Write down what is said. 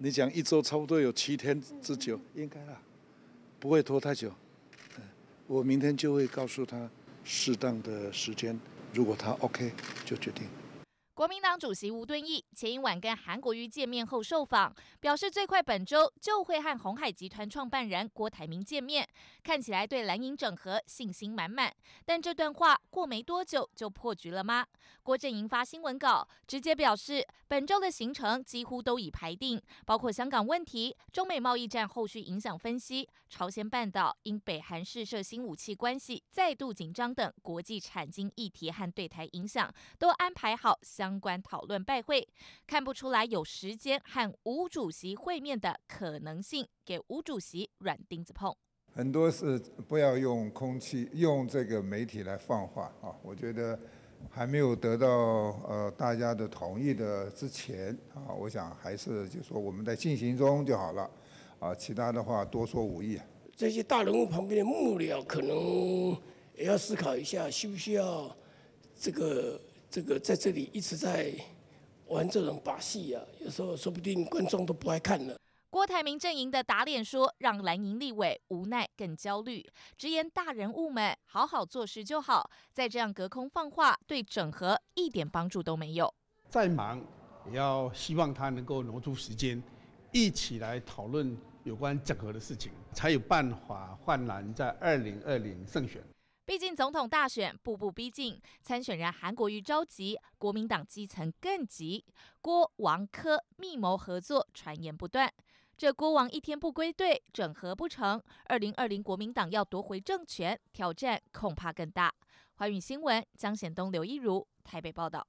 你讲一周差不多有七天之久，应该啦，不会拖太久。我明天就会告诉他适当的时间，如果他 OK 就决定。国民党主席吴敦义前一晚跟韩国瑜见面后受访，表示最快本周就会和鸿海集团创办人郭台铭见面，看起来对蓝营整合信心满满。但这段话过没多久就破局了吗？郭正营发新闻稿直接表示，本周的行程几乎都已排定，包括香港问题、中美贸易战后续影响分析、朝鲜半岛因北韩试射新武器关系再度紧张等国际产经议题和对台影响，都安排好相。相关讨论拜会，看不出来有时间和吴主席会面的可能性，给吴主席软钉子碰。很多是不要用空气，用这个媒体来放话啊。我觉得还没有得到呃大家的同意的之前啊，我想还是就说我们在进行中就好了啊。其他的话多说无益。这些大人物旁边的幕僚可能也要思考一下，需不需要这个。这个在这里一直在玩这种把戏啊，有时候说不定观众都不爱看了。郭台铭阵营的打脸说，让蓝营立委无奈更焦虑，直言大人物们好好做事就好，再这样隔空放话，对整合一点帮助都没有。再忙也要希望他能够挪出时间，一起来讨论有关整合的事情，才有办法焕然在二零二零胜选。毕竟总统大选步步逼近，参选人韩国瑜着急，国民党基层更急。郭王科密谋合作，传言不断。这郭王一天不归队，整合不成。二零二零国民党要夺回政权，挑战恐怕更大。华语新闻，江显东、刘一如台北报道。